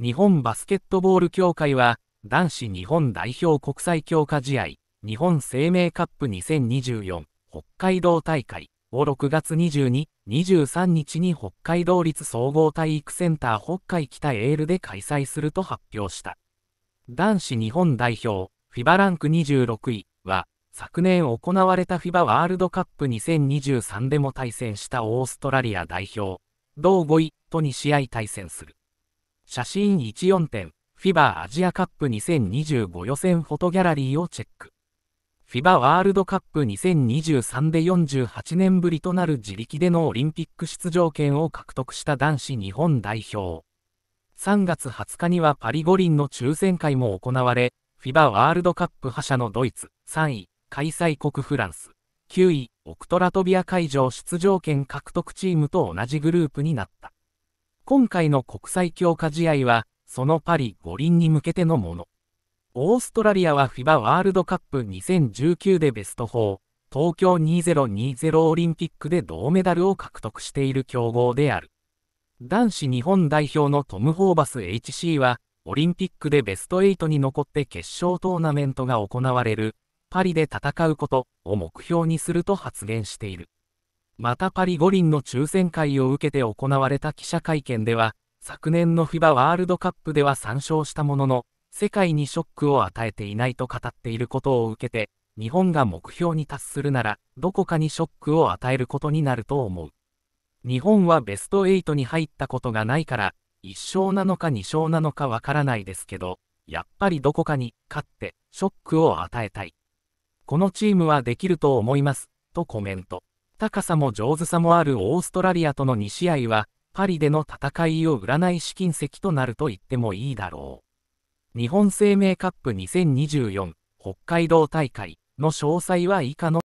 日本バスケットボール協会は、男子日本代表国際強化試合、日本生命カップ2024北海道大会を6月22、23日に北海道立総合体育センター北海北エールで開催すると発表した。男子日本代表、FIBA ランク26位は、昨年行われた FIBA ワールドカップ2023でも対戦したオーストラリア代表、同5位と2試合対戦する。写真14点、フィバアジアカップ2025予選フォトギャラリーをチェック。フィバワールドカップ2023で48年ぶりとなる自力でのオリンピック出場権を獲得した男子日本代表。3月20日にはパリ五輪の抽選会も行われ、フィバワールドカップ覇者のドイツ、3位、開催国フランス、9位、オクトラトビア会場出場権獲得チームと同じグループになった。今回の国際強化試合は、そのパリ五輪に向けてのもの。オーストラリアは FIBA ワールドカップ2019でベスト4、東京2020オリンピックで銅メダルを獲得している強豪である。男子日本代表のトム・ホーバス HC は、オリンピックでベスト8に残って決勝トーナメントが行われる、パリで戦うことを目標にすると発言している。またパリ五輪の抽選会を受けて行われた記者会見では、昨年の FIBA ワールドカップでは3勝したものの、世界にショックを与えていないと語っていることを受けて、日本が目標に達するなら、どこかにショックを与えることになると思う。日本はベスト8に入ったことがないから、1勝なのか2勝なのかわからないですけど、やっぱりどこかに勝ってショックを与えたい。このチームはできると思います、とコメント。高さも上手さもあるオーストラリアとの2試合は、パリでの戦いを占い試金石となると言ってもいいだろう。日本生命カップ2024北海道大会の詳細は以下の